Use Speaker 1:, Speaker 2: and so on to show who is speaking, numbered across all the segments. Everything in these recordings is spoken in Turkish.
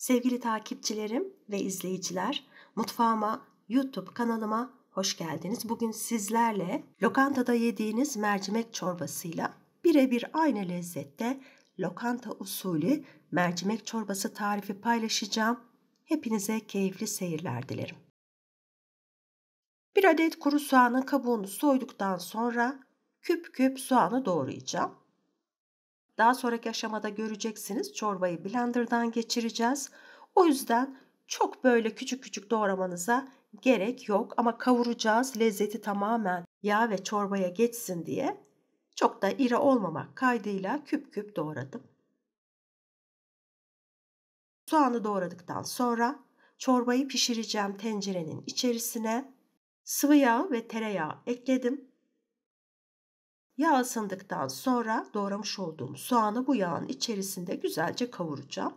Speaker 1: Sevgili takipçilerim ve izleyiciler, mutfağıma, YouTube kanalıma hoş geldiniz. Bugün sizlerle lokantada yediğiniz mercimek çorbasıyla birebir aynı lezzette lokanta usulü mercimek çorbası tarifi paylaşacağım. Hepinize keyifli seyirler dilerim. Bir adet kuru soğanın kabuğunu soyduktan sonra küp küp soğanı doğrayacağım. Daha sonraki aşamada göreceksiniz çorbayı blenderdan geçireceğiz. O yüzden çok böyle küçük küçük doğramanıza gerek yok ama kavuracağız lezzeti tamamen yağ ve çorbaya geçsin diye çok da iri olmamak kaydıyla küp küp doğradım. Soğanı doğradıktan sonra çorbayı pişireceğim tencerenin içerisine sıvı yağ ve tereyağı ekledim. Yağ ısındıktan sonra doğramış olduğum soğanı bu yağın içerisinde güzelce kavuracağım.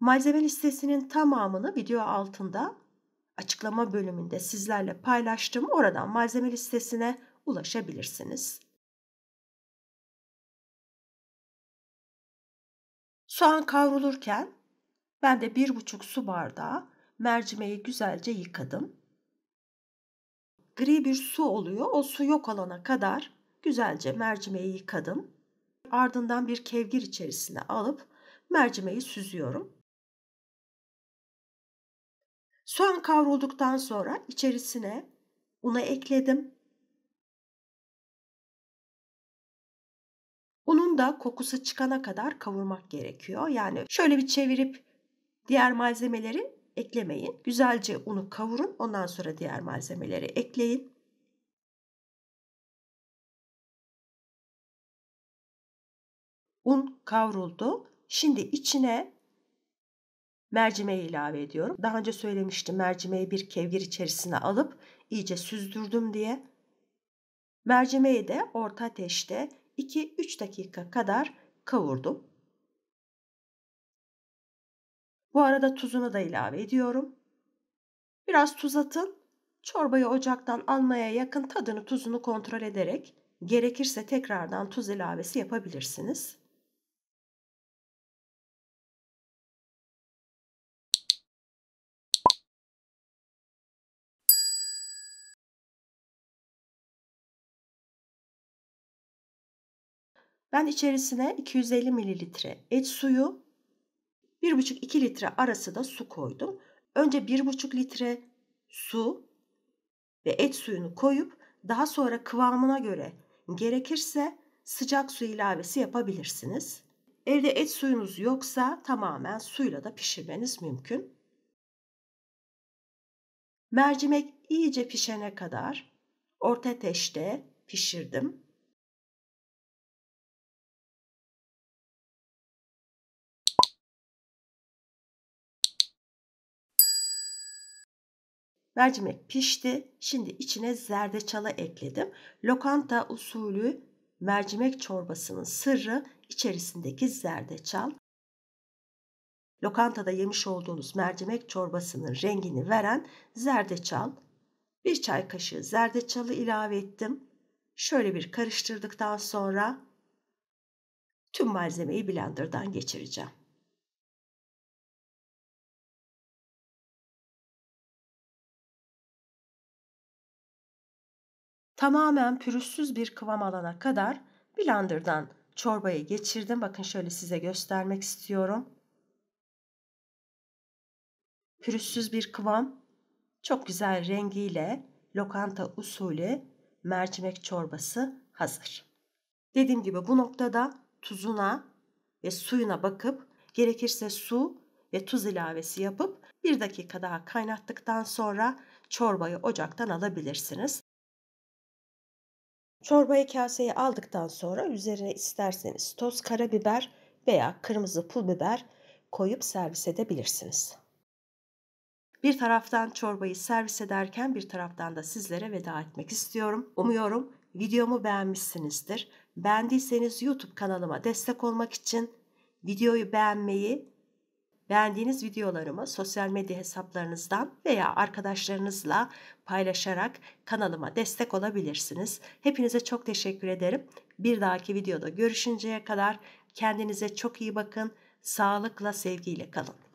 Speaker 1: Malzeme listesinin tamamını video altında açıklama bölümünde sizlerle paylaştım. Oradan malzeme listesine ulaşabilirsiniz. Soğan kavrulurken ben de 1,5 su bardağı mercimeği güzelce yıkadım gri bir su oluyor. O su yok olana kadar güzelce mercimeği yıkadım. Ardından bir kevgir içerisine alıp mercimeği süzüyorum. Soğan kavrulduktan sonra içerisine unu ekledim. Unun da kokusu çıkana kadar kavurmak gerekiyor. Yani şöyle bir çevirip diğer malzemeleri eklemeyin. Güzelce unu kavurun. Ondan sonra diğer malzemeleri ekleyin. Un kavruldu. Şimdi içine mercimeği ilave ediyorum. Daha önce söylemiştim mercimeği bir kevgir içerisine alıp iyice süzdürdüm diye. Mercimeği de orta ateşte 2-3 dakika kadar kavurdum. Bu arada tuzunu da ilave ediyorum. Biraz tuz atın. Çorbayı ocaktan almaya yakın tadını tuzunu kontrol ederek gerekirse tekrardan tuz ilavesi yapabilirsiniz.
Speaker 2: Ben içerisine 250
Speaker 1: ml et suyu 1,5-2 litre arası da su koydum. Önce 1,5 litre su ve et suyunu koyup daha sonra kıvamına göre gerekirse sıcak su ilavesi yapabilirsiniz. Evde et suyunuz yoksa tamamen suyla da pişirmeniz mümkün. Mercimek iyice pişene kadar orta
Speaker 2: ateşte pişirdim.
Speaker 1: Mercimek pişti. Şimdi içine zerdeçala ekledim. Lokanta usulü mercimek çorbasının sırrı içerisindeki zerdeçal. Lokantada yemiş olduğunuz mercimek çorbasının rengini veren zerdeçal. Bir çay kaşığı zerdeçalı ilave ettim. Şöyle bir karıştırdıktan sonra tüm malzemeyi
Speaker 2: blenderdan geçireceğim.
Speaker 1: tamamen pürüzsüz bir kıvam alana kadar blenderdan çorbayı geçirdim. Bakın şöyle size göstermek istiyorum. Pürüzsüz bir kıvam, çok güzel rengiyle lokanta usulü mercimek çorbası hazır. Dediğim gibi bu noktada tuzuna ve suyuna bakıp gerekirse su ve tuz ilavesi yapıp bir dakika daha kaynattıktan sonra çorbayı ocaktan alabilirsiniz. Çorbayı kaseye aldıktan sonra üzerine isterseniz toz karabiber veya kırmızı pul biber koyup servis edebilirsiniz. Bir taraftan çorbayı servis ederken bir taraftan da sizlere veda etmek istiyorum. Umuyorum videomu beğenmişsinizdir. Beğendiyseniz YouTube kanalıma destek olmak için videoyu beğenmeyi, Beğendiğiniz videolarımı sosyal medya hesaplarınızdan veya arkadaşlarınızla paylaşarak kanalıma destek olabilirsiniz. Hepinize çok teşekkür ederim. Bir dahaki videoda görüşünceye kadar kendinize çok iyi bakın. Sağlıkla, sevgiyle kalın.